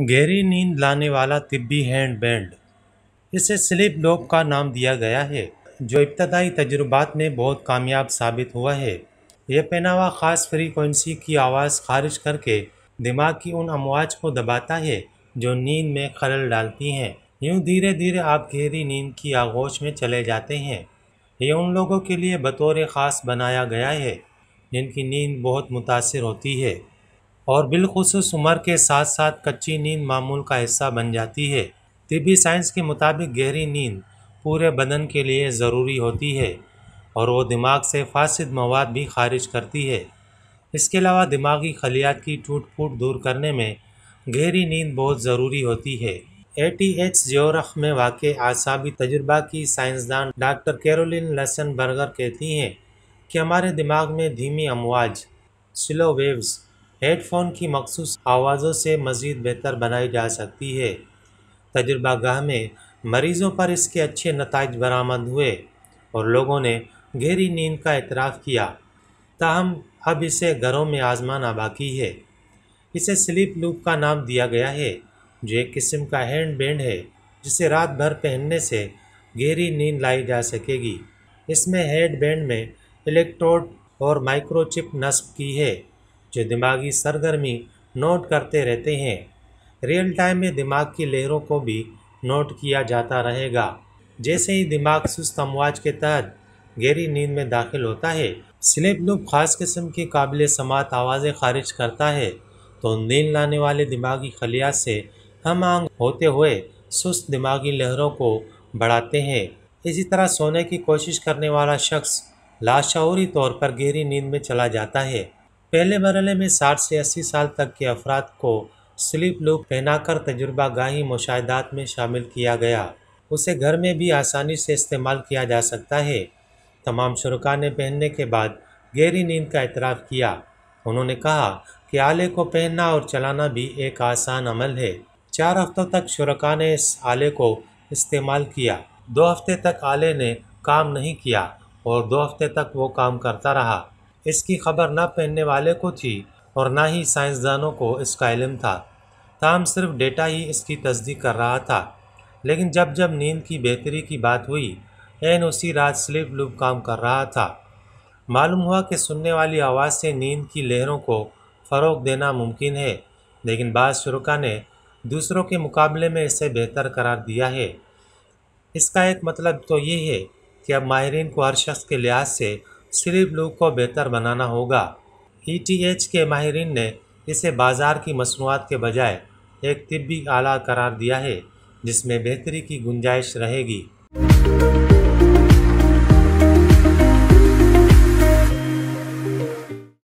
गहरी नींद लाने वाला तिब्बी हैंड बैंड इसे स्लिप डोप का नाम दिया गया है जो इब्तदाई तजुर्बात में बहुत कामयाब साबित हुआ है यह पहनावा ख़ास फ्रीक्वेंसी की आवाज़ खारिज करके दिमाग की उन अमवाज को दबाता है जो नींद में खलल डालती हैं यूँ धीरे धीरे आप गहरी नींद की आगोश में चले जाते हैं ये उन लोगों के लिए बतौर ख़ास बनाया गया है जिनकी नींद बहुत मुतासर होती है और बिलखसूस उम्र के साथ साथ कच्ची नींद मामूल का हिस्सा बन जाती है तिबी साइंस के मुताबिक गहरी नींद पूरे बदन के लिए ज़रूरी होती है और वो दिमाग से फासद मवाद भी खारिज करती है इसके अलावा दिमागी खलियात की टूट फूट दूर करने में गहरी नींद बहुत ज़रूरी होती है ए टी एच जोरख में वाक़ आसाबी तजुर्बा की साइंसदान डॉक्टर कैरोलिन लसन बर्गर कहती हैं कि हमारे दिमाग में धीमी अमवाज स्लो वेव्स हेडफोन की मखसूस आवाज़ों से मज़ीद बेहतर बनाई जा सकती है तजुर्बा गाह में मरीज़ों पर इसके अच्छे नतज बरामद हुए और लोगों ने गहरी नींद का एतराफ़ किया ताहम अब इसे घरों में आजमाना बाकी है इसे स्लीप लूप का नाम दिया गया है जो एक किस्म का हैंड बैंड है जिसे रात भर पहनने से गहरी नींद लाई जा सकेगी इसमें हेड बैंड में इलेक्ट्रोड और माइक्रोचिप नस्ब की है जो दिमागी सरगर्मी नोट करते रहते हैं रियल टाइम में दिमाग की लहरों को भी नोट किया जाता रहेगा जैसे ही दिमाग सुस्त अमवाज के तहत गहरी नींद में दाखिल होता है स्लिप लूप खास किस्म की काबिल समात आवाज़ें खारिज करता है तो नींद लाने वाले दिमागी खलिया से हम आंग होते हुए सुस्त दिमागी लहरों को बढ़ाते हैं इसी तरह सोने की कोशिश करने वाला शख्स लाशाऊरी तौर पर गहरी नींद में चला जाता है पहले मरल में साठ से अस्सी साल तक के अफराद को स्लीप लूप पहनाकर तजुर्बा गाही मुशाहदात में शामिल किया गया उसे घर में भी आसानी से इस्तेमाल किया जा सकता है तमाम शुरुआ ने पहनने के बाद गहरी नींद का इतराफ़ किया उन्होंने कहा कि आले को पहनना और चलाना भी एक आसान अमल है चार हफ्तों तक शुरा ने इस आले को इस्तेमाल किया दो हफ्ते तक आले ने काम नहीं किया और दो हफ्ते तक वो काम करता रहा इसकी खबर ना पहनने वाले को थी और ना ही साइंसदानों को इसका इलम था ताम सिर्फ डेटा ही इसकी तस्दीक कर रहा था लेकिन जब जब नींद की बेहतरी की बात हुई एन उसी रात स्लिप लुप काम कर रहा था मालूम हुआ कि सुनने वाली आवाज़ से नींद की लहरों को फ़रोग देना मुमकिन है लेकिन बाद शुरुका ने दूसरों के मुकाबले में इसे बेहतर करार दिया है इसका एक मतलब तो ये है कि अब माहरीन को हर शख्स के लिहाज से स्लीप लुक को बेहतर बनाना होगा ई e के माहरीन ने इसे बाज़ार की मसनूआत के बजाय एक तबी आला करार दिया है जिसमें बेहतरी की गुंजाइश रहेगी